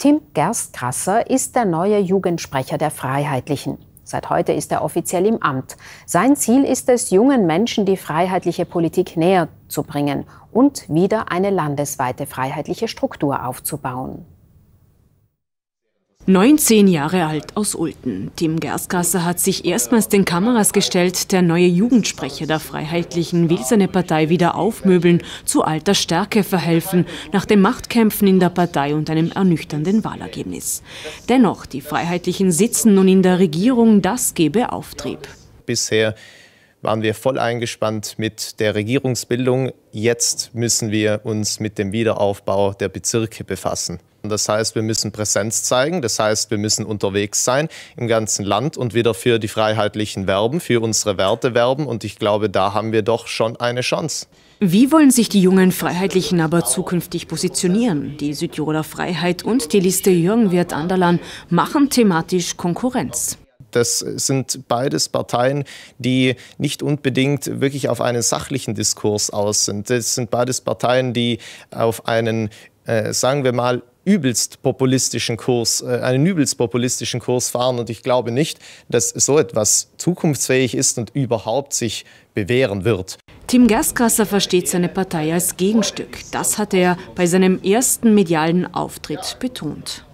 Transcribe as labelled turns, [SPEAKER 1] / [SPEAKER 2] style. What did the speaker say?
[SPEAKER 1] Tim Gerstkrasser ist der neue Jugendsprecher der Freiheitlichen. Seit heute ist er offiziell im Amt. Sein Ziel ist es, jungen Menschen die freiheitliche Politik näher zu bringen und wieder eine landesweite freiheitliche Struktur aufzubauen.
[SPEAKER 2] 19 Jahre alt aus Ulten. Tim Gerstgasser hat sich erstmals den Kameras gestellt. Der neue Jugendsprecher der Freiheitlichen will seine Partei wieder aufmöbeln, zu alter Stärke verhelfen, nach den Machtkämpfen in der Partei und einem ernüchternden Wahlergebnis. Dennoch, die Freiheitlichen sitzen nun in der Regierung, das gebe Auftrieb.
[SPEAKER 3] Bisher waren wir voll eingespannt mit der Regierungsbildung. Jetzt müssen wir uns mit dem Wiederaufbau der Bezirke befassen. Das heißt, wir müssen Präsenz zeigen, das heißt, wir müssen unterwegs sein im ganzen Land und wieder für die Freiheitlichen werben, für unsere Werte werben und ich glaube, da haben wir doch schon eine Chance.
[SPEAKER 2] Wie wollen sich die jungen Freiheitlichen aber zukünftig positionieren? Die Südtiroler Freiheit und die Liste Jürgen Wirt Anderlan machen thematisch Konkurrenz.
[SPEAKER 3] Das sind beides Parteien, die nicht unbedingt wirklich auf einen sachlichen Diskurs aus sind. Das sind beides Parteien, die auf einen, äh, sagen wir mal, übelst populistischen Kurs, äh, einen übelst populistischen Kurs fahren. Und ich glaube nicht, dass so etwas zukunftsfähig ist und überhaupt sich bewähren wird.
[SPEAKER 2] Tim Gerstgrasser versteht seine Partei als Gegenstück. Das hat er bei seinem ersten medialen Auftritt betont.